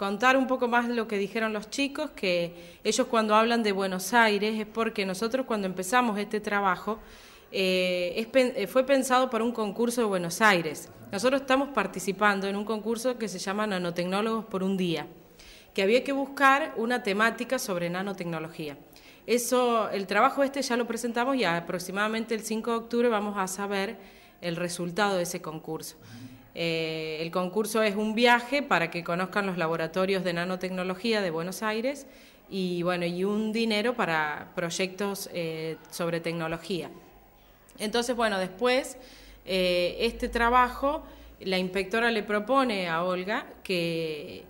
contar un poco más lo que dijeron los chicos, que ellos cuando hablan de Buenos Aires es porque nosotros cuando empezamos este trabajo eh, eh, fue pensado para un concurso de Buenos Aires. Nosotros estamos participando en un concurso que se llama Nanotecnólogos por un día, que había que buscar una temática sobre nanotecnología. Eso, el trabajo este ya lo presentamos y aproximadamente el 5 de octubre vamos a saber el resultado de ese concurso. Eh, el concurso es un viaje para que conozcan los laboratorios de nanotecnología de Buenos Aires y, bueno, y un dinero para proyectos eh, sobre tecnología. Entonces, bueno, después eh, este trabajo, la inspectora le propone a Olga que,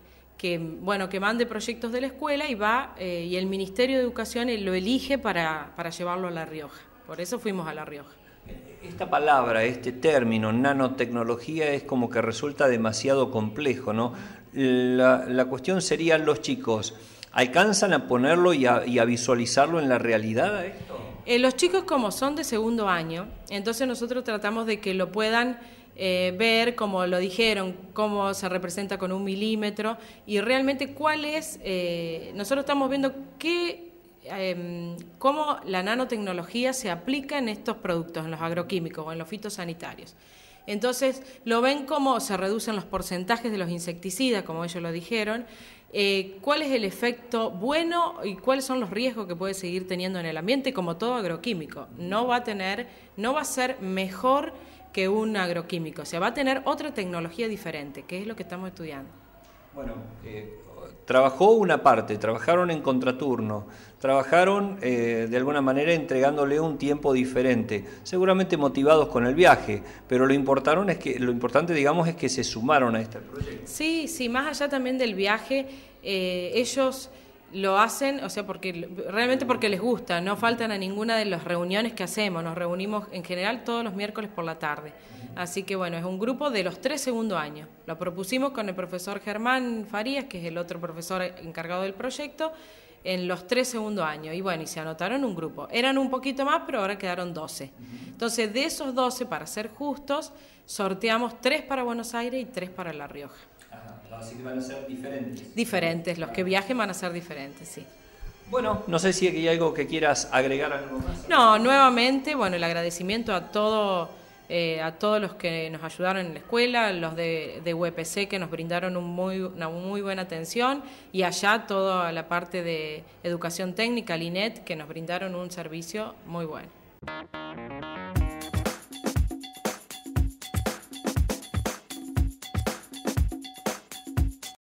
bueno, que mande proyectos de la escuela y va, y el Ministerio de Educación lo elige para llevarlo a La Rioja. Por eso fuimos a La Rioja. Esta palabra, este término, nanotecnología, es como que resulta demasiado complejo, ¿no? La, cuestión sería los chicos. ¿Alcanzan a ponerlo y a, visualizarlo en la realidad esto? Eh, los chicos como son de segundo año, entonces nosotros tratamos de que lo puedan eh, ver, como lo dijeron, cómo se representa con un milímetro y realmente cuál es, eh, nosotros estamos viendo qué Em, cómo la nanotecnología se aplica en estos productos, en los agroquímicos o en los fitosanitarios. Entonces, lo ven cómo se reducen los porcentajes de los insecticidas, como ellos lo dijeron, eh, cuál es el efecto bueno y cuáles son los riesgos que puede seguir teniendo en el ambiente, como todo agroquímico. No va a tener, no va a ser mejor que un agroquímico, o sea, va a tener otra tecnología diferente, que es lo que estamos estudiando. Bueno, eh, trabajó una parte, trabajaron en contraturno, trabajaron eh, de alguna manera entregándole un tiempo diferente, seguramente motivados con el viaje, pero lo, importaron es que, lo importante, digamos, es que se sumaron a este proyecto. Sí, sí, más allá también del viaje, eh, ellos lo hacen, o sea, porque realmente porque les gusta, no faltan a ninguna de las reuniones que hacemos, nos reunimos en general todos los miércoles por la tarde. Así que bueno, es un grupo de los tres segundos años. Lo propusimos con el profesor Germán Farías, que es el otro profesor encargado del proyecto, en los tres segundos años. Y bueno, y se anotaron un grupo. Eran un poquito más, pero ahora quedaron 12. Entonces, de esos 12, para ser justos, sorteamos tres para Buenos Aires y tres para La Rioja. Ajá, así que van a ser diferentes. Diferentes, los que viajen van a ser diferentes, sí. Bueno, no sé si hay algo que quieras agregar. Algo más. No, nuevamente, bueno, el agradecimiento a todo eh, a todos los que nos ayudaron en la escuela, los de, UPC e que nos brindaron muy, una muy buena atención y allá toda la parte de educación técnica, LINET que nos brindaron un servicio muy bueno.